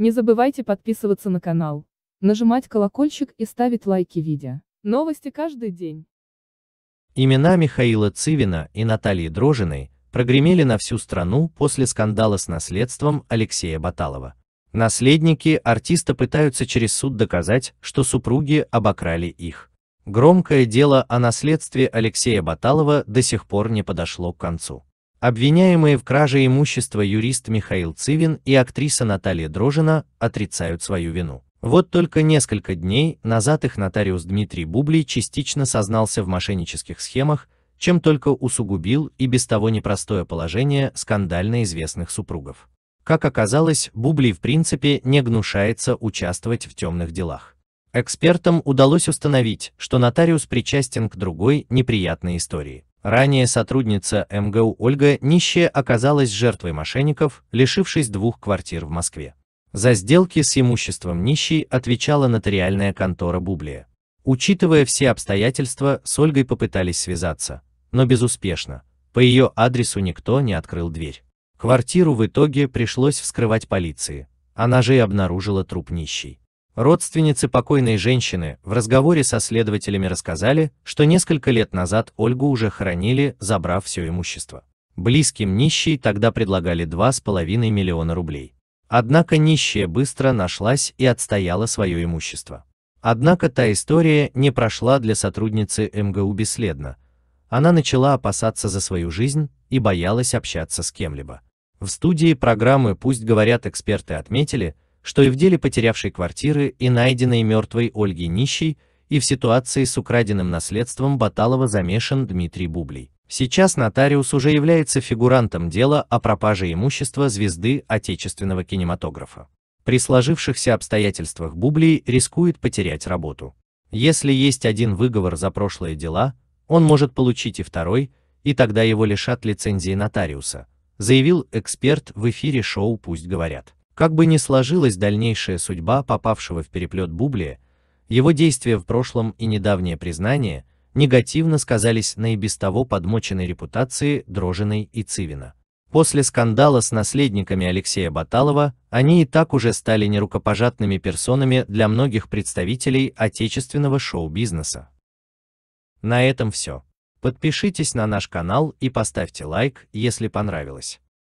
Не забывайте подписываться на канал, нажимать колокольчик и ставить лайки видео. Новости каждый день. Имена Михаила Цивина и Натальи Дрожиной прогремели на всю страну после скандала с наследством Алексея Баталова. Наследники артиста пытаются через суд доказать, что супруги обокрали их. Громкое дело о наследстве Алексея Баталова до сих пор не подошло к концу. Обвиняемые в краже имущества юрист Михаил Цивин и актриса Наталья Дрожина отрицают свою вину. Вот только несколько дней назад их нотариус Дмитрий Бублий частично сознался в мошеннических схемах, чем только усугубил и без того непростое положение скандально известных супругов. Как оказалось, Бублий в принципе не гнушается участвовать в темных делах. Экспертам удалось установить, что нотариус причастен к другой неприятной истории. Ранее сотрудница МГУ Ольга Нищая оказалась жертвой мошенников, лишившись двух квартир в Москве. За сделки с имуществом нищей отвечала нотариальная контора Бублия. Учитывая все обстоятельства, с Ольгой попытались связаться, но безуспешно. По ее адресу никто не открыл дверь. Квартиру в итоге пришлось вскрывать полиции, она же и обнаружила труп нищей. Родственницы покойной женщины в разговоре со следователями рассказали, что несколько лет назад Ольгу уже хоронили, забрав все имущество. Близким нищей тогда предлагали 2,5 миллиона рублей. Однако нищая быстро нашлась и отстояла свое имущество. Однако та история не прошла для сотрудницы МГУ бесследно. Она начала опасаться за свою жизнь и боялась общаться с кем-либо. В студии программы «Пусть говорят» эксперты отметили, что и в деле потерявшей квартиры и найденной мертвой Ольги Нищей, и в ситуации с украденным наследством Баталова замешан Дмитрий Бублей. Сейчас нотариус уже является фигурантом дела о пропаже имущества звезды отечественного кинематографа. При сложившихся обстоятельствах Бублей рискует потерять работу. Если есть один выговор за прошлые дела, он может получить и второй, и тогда его лишат лицензии нотариуса, заявил эксперт в эфире шоу «Пусть говорят». Как бы ни сложилась дальнейшая судьба попавшего в переплет Бубли, его действия в прошлом и недавнее признание негативно сказались на и без того подмоченной репутации Дрожиной и Цивина. После скандала с наследниками Алексея Баталова они и так уже стали нерукопожатными персонами для многих представителей отечественного шоу-бизнеса. На этом все. Подпишитесь на наш канал и поставьте лайк, если понравилось.